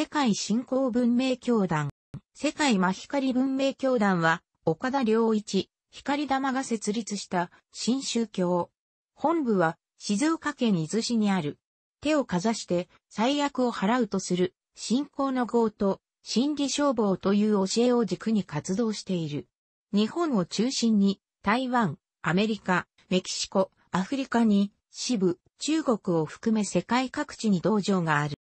世界信興文明教団。世界真光文明教団は、岡田良一、光玉が設立した新宗教。本部は静岡県伊豆市にある。手をかざして最悪を払うとする信仰の号と、心理消防という教えを軸に活動している。日本を中心に台湾、アメリカ、メキシコ、アフリカに支部、中国を含め世界各地に道場がある。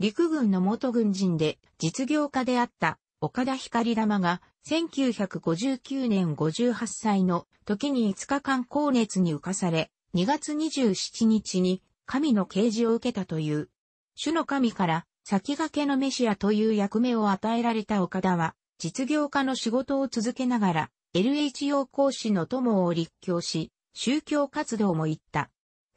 陸軍の元軍人で実業家であった岡田光玉が1959年58歳の時に5日間高熱に浮かされ、2月27日に神の啓示を受けたという。主の神から先駆けのメシアという役目を与えられた岡田は、実業家の仕事を続けながら、LHO 講師の友を立教し、宗教活動も行った。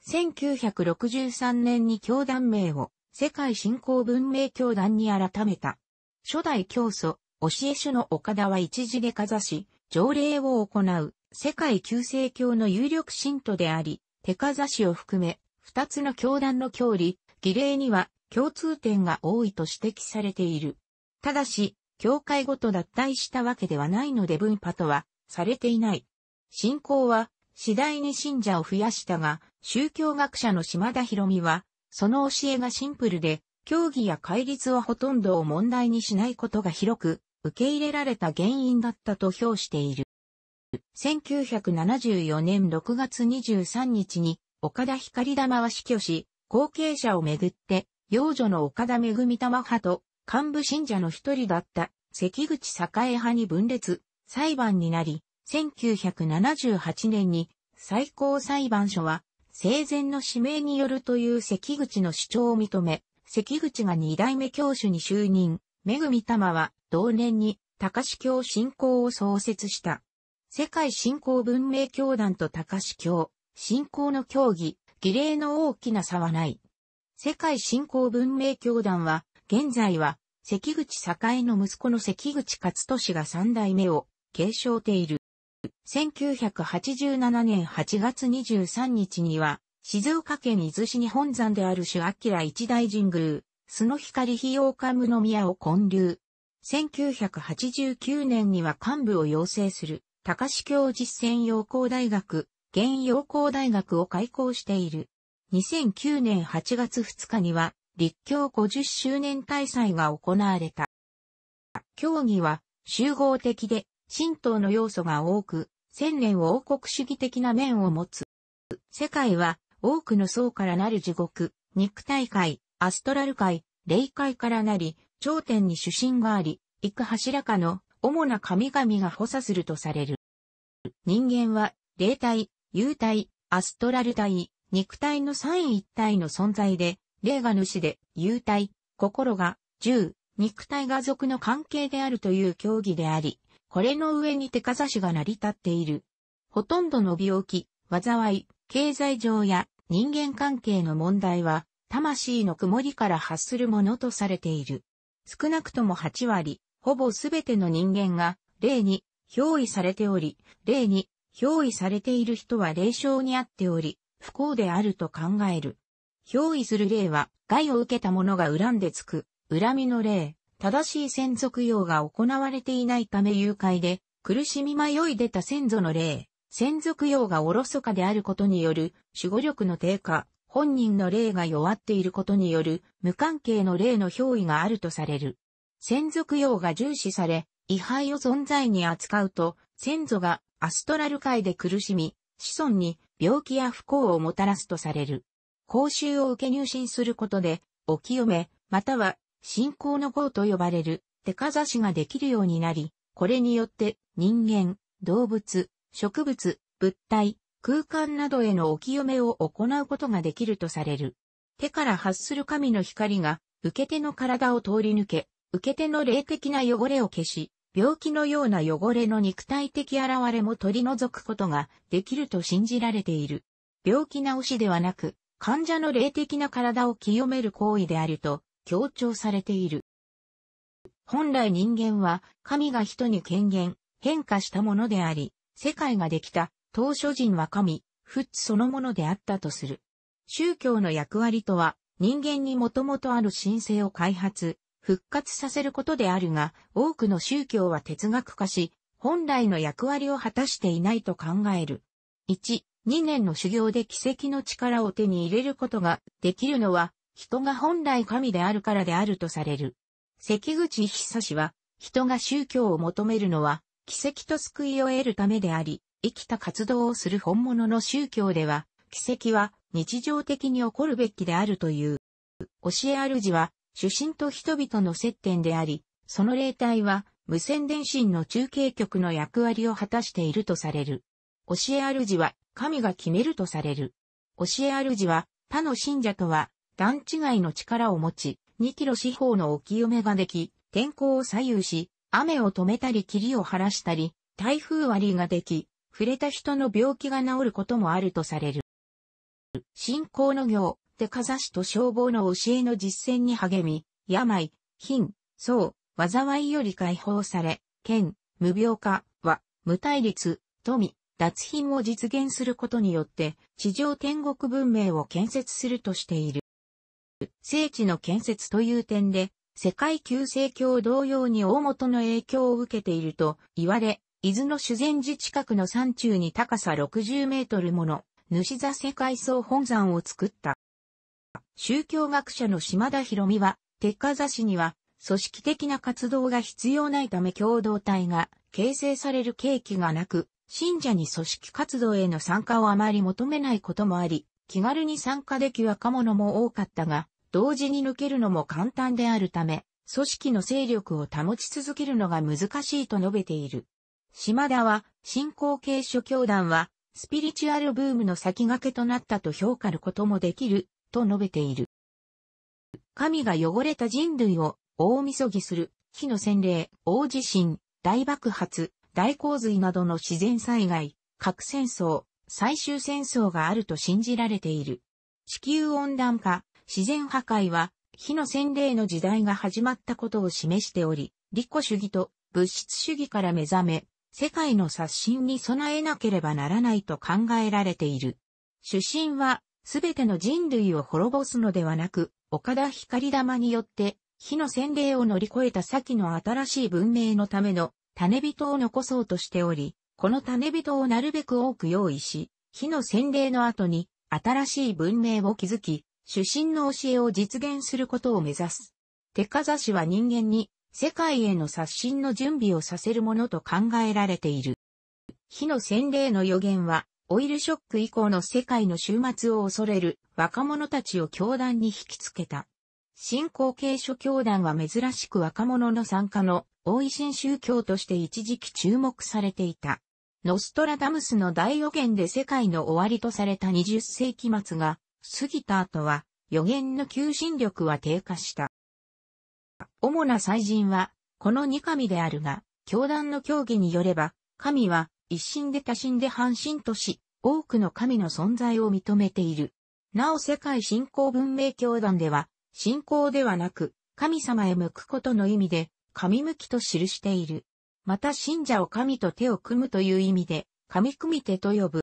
1963年に教団名を世界信仰文明教団に改めた。初代教祖、教え主の岡田は一時でかざし、条例を行う、世界救世教の有力信徒であり、手かざしを含め、二つの教団の教理、儀礼には共通点が多いと指摘されている。ただし、教会ごと脱退したわけではないので分派とは、されていない。信仰は、次第に信者を増やしたが、宗教学者の島田博美は、その教えがシンプルで、競技や戒律はほとんどを問題にしないことが広く、受け入れられた原因だったと評している。1974年6月23日に、岡田光玉は死去し、後継者をめぐって、幼女の岡田恵玉派と、幹部信者の一人だった、関口栄派に分裂、裁判になり、1978年に最高裁判所は生前の指名によるという関口の主張を認め、関口が二代目教主に就任、めぐみたまは同年に高志教信仰を創設した。世界信興文明教団と高志教、信仰の協議、儀礼の大きな差はない。世界信興文明教団は、現在は関口栄の息子の関口勝利が三代目を継承している。1987年8月23日には、静岡県伊豆市に本山である主明一大神宮、須の光日陽神宮を建立。1989年には幹部を養成する、高市教実践陽光大学、現陽光大学を開校している。2009年8月2日には、立教50周年大祭が行われた。競技は、集合的で、神道の要素が多く、千年王国主義的な面を持つ。世界は多くの層からなる地獄、肉体界、アストラル界、霊界からなり、頂点に主神があり、幾柱かの主な神々が補佐するとされる。人間は霊体、幽体、アストラル体、肉体の三位一体の存在で、霊が主で、幽体、心が、銃、肉体が属の関係であるという教義であり、これの上に手かざしが成り立っている。ほとんどの病気、災い、経済上や人間関係の問題は、魂の曇りから発するものとされている。少なくとも8割、ほぼすべての人間が、霊に、憑依されており、霊に、憑依されている人は霊障にあっており、不幸であると考える。憑依する例は、害を受けた者が恨んでつく、恨みの霊。正しい先祖供養が行われていないため誘拐で、苦しみ迷い出た先祖の霊、先祖供養がおろそかであることによる守護力の低下、本人の霊が弱っていることによる無関係の霊の憑依があるとされる。先祖供養が重視され、位牌を存在に扱うと、先祖がアストラル界で苦しみ、子孫に病気や不幸をもたらすとされる。講習を受け入信することで、お清め、または信仰の号と呼ばれる手かざしができるようになり、これによって人間、動物、植物、物体、空間などへのお清めを行うことができるとされる。手から発する神の光が、受け手の体を通り抜け、受け手の霊的な汚れを消し、病気のような汚れの肉体的現れも取り除くことができると信じられている。病気治しではなく、患者の霊的な体を清める行為であると強調されている。本来人間は神が人に権限、変化したものであり、世界ができた当初人は神、フッツそのものであったとする。宗教の役割とは、人間にもともとある神聖を開発、復活させることであるが、多くの宗教は哲学化し、本来の役割を果たしていないと考える。1、2年の修行で奇跡の力を手に入れることができるのは、人が本来神であるからであるとされる。関口久氏は、人が宗教を求めるのは、奇跡と救いを得るためであり、生きた活動をする本物の宗教では、奇跡は日常的に起こるべきであるという。教え主は、主神と人々の接点であり、その霊体は、無線電信の中継局の役割を果たしているとされる。教え主は、神が決めるとされる。教え主は、他の信者とは段違いの力を持ち、2キロ四方の沖埋めができ、天候を左右し、雨を止めたり霧を晴らしたり、台風割りができ、触れた人の病気が治ることもあるとされる。信仰の行、手かざしと消防の教えの実践に励み、病、貧、相、災いより解放され、県、無病化は、無対立、富、脱貧を実現することによって、地上天国文明を建設するとしている。聖地の建設という点で、世界旧正教同様に大元の影響を受けていると言われ、伊豆の修善寺近くの山中に高さ60メートルもの、主座世界総本山を作った。宗教学者の島田博美は、鉄火座市には、組織的な活動が必要ないため共同体が形成される契機がなく、信者に組織活動への参加をあまり求めないこともあり、気軽に参加でき若者も多かったが、同時に抜けるのも簡単であるため、組織の勢力を保ち続けるのが難しいと述べている。島田は、信仰系諸教団は、スピリチュアルブームの先駆けとなったと評価ることもできる、と述べている。神が汚れた人類を大みそぎする、火の洗礼、大地震、大爆発、大洪水などの自然災害、核戦争、最終戦争があると信じられている。地球温暖化、自然破壊は、火の洗礼の時代が始まったことを示しており、利己主義と物質主義から目覚め、世界の刷新に備えなければならないと考えられている。主神は、すべての人類を滅ぼすのではなく、岡田光玉によって、火の洗礼を乗り越えた先の新しい文明のための種人を残そうとしており、この種人をなるべく多く用意し、火の洗礼の後に新しい文明を築き、主神の教えを実現することを目指す。手かざしは人間に世界への刷新の準備をさせるものと考えられている。火の洗礼の予言は、オイルショック以降の世界の終末を恐れる若者たちを教団に引きつけた。新興継所教団は珍しく若者の参加の大維新宗教として一時期注目されていた。ノストラダムスの大予言で世界の終わりとされた20世紀末が過ぎた後は、予言の求心力は低下した。主な祭神は、この二神であるが、教団の教義によれば、神は、一神で多神で半神とし、多くの神の存在を認めている。なお世界信仰文明教団では、信仰ではなく、神様へ向くことの意味で、神向きと記している。また信者を神と手を組むという意味で、神組手と呼ぶ。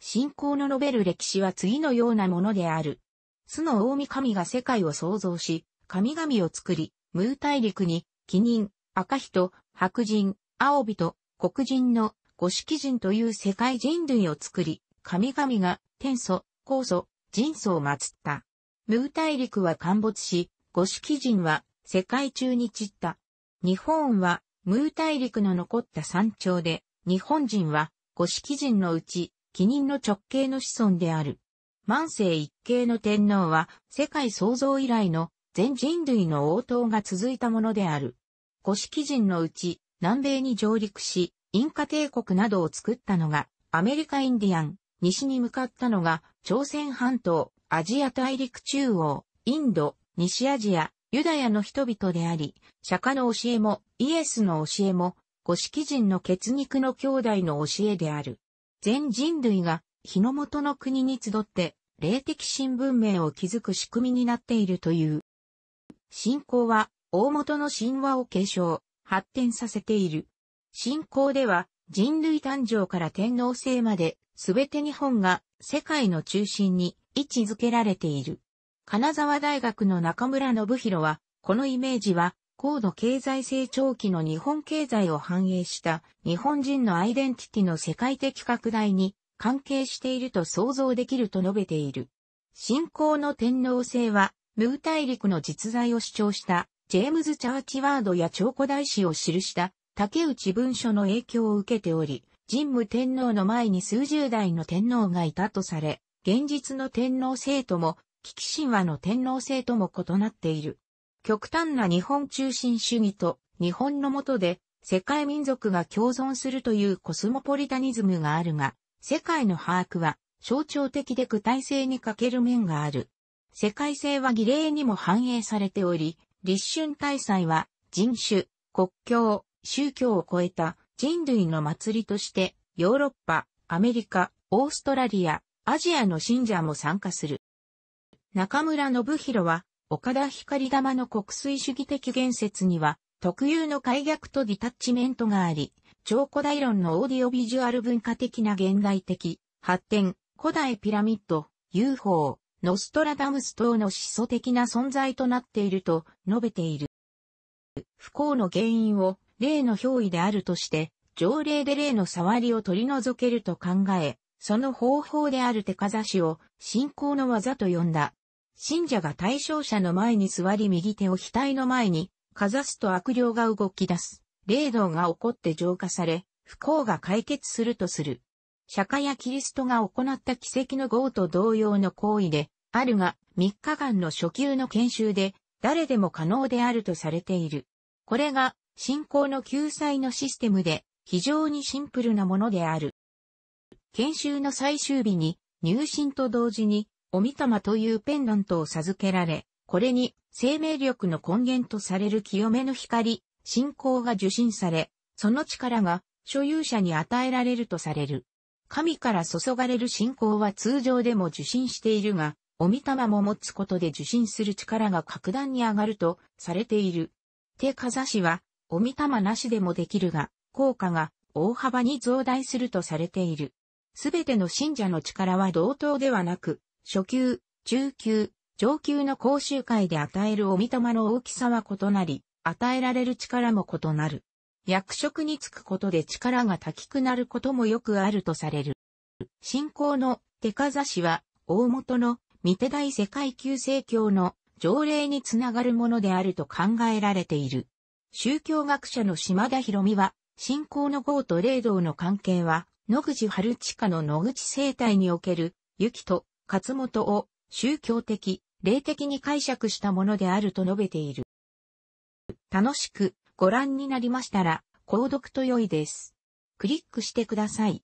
信仰の述べる歴史は次のようなものである。巣の大神が世界を創造し、神々を作り、ムー大陸に、キ人、赤人、白人、青人、黒人の五色人という世界人類を作り、神々が天祖、皇祖、人祖を祀った。ムー大陸は陥没し、五色人は世界中に散った。日本はムー大陸の残った山頂で、日本人は五色人のうち記人の直系の子孫である。万世一系の天皇は、世界創造以来の全人類の応答が続いたものである。古式人のうち、南米に上陸し、インカ帝国などを作ったのが、アメリカインディアン、西に向かったのが、朝鮮半島、アジア大陸中央、インド、西アジア、ユダヤの人々であり、釈迦の教えも、イエスの教えも、古式人の血肉の兄弟の教えである。全人類が日の元の国に集って、霊的新文明を築く仕組みになっているという。信仰は、大元の神話を継承、発展させている。信仰では、人類誕生から天皇制まで、全て日本が世界の中心に位置づけられている。金沢大学の中村信弘は、このイメージは高度経済成長期の日本経済を反映した日本人のアイデンティティの世界的拡大に関係していると想像できると述べている。信仰の天皇制は、ムー大陸の実在を主張したジェームズ・チャーチワードや長古大史を記した竹内文書の影響を受けており、神武天皇の前に数十代の天皇がいたとされ、現実の天皇制とも、危機神話の天皇制とも異なっている。極端な日本中心主義と日本の下で世界民族が共存するというコスモポリタニズムがあるが、世界の把握は象徴的で具体性に欠ける面がある。世界性は儀礼にも反映されており、立春大祭は人種、国境、宗教を超えた人類の祭りとしてヨーロッパ、アメリカ、オーストラリア、アジアの信者も参加する。中村信弘は岡田光玉の国粋主義的言説には、特有の解逆とディタッチメントがあり、超古代論のオーディオビジュアル文化的な現代的、発展、古代ピラミッド、UFO、ノストラダムス等の思想的な存在となっていると述べている。不幸の原因を例の憑依であるとして、条例で例の触りを取り除けると考え、その方法である手かざしを信仰の技と呼んだ。信者が対象者の前に座り右手を額の前に、かざすと悪霊が動き出す。霊道が起こって浄化され、不幸が解決するとする。釈迦やキリストが行った奇跡の号と同様の行為で、あるが、3日間の初級の研修で、誰でも可能であるとされている。これが、信仰の救済のシステムで、非常にシンプルなものである。研修の最終日に、入信と同時に、おみたまというペンダントを授けられ、これに生命力の根源とされる清めの光、信仰が受信され、その力が所有者に与えられるとされる。神から注がれる信仰は通常でも受信しているが、お御霊も持つことで受信する力が格段に上がるとされている。手かざしは、お御霊なしでもできるが、効果が大幅に増大するとされている。すべての信者の力は同等ではなく、初級、中級、上級の講習会で与えるお御霊の大きさは異なり、与えられる力も異なる。役職に就くことで力が高くなることもよくあるとされる。信仰の手かざしは、大元の三手大世界級聖教の条例につながるものであると考えられている。宗教学者の島田博美は、信仰の号と霊道の関係は、野口春地下の野口生態における、雪と勝本を宗教的、霊的に解釈したものであると述べている。楽しくご覧になりましたら、購読と良いです。クリックしてください。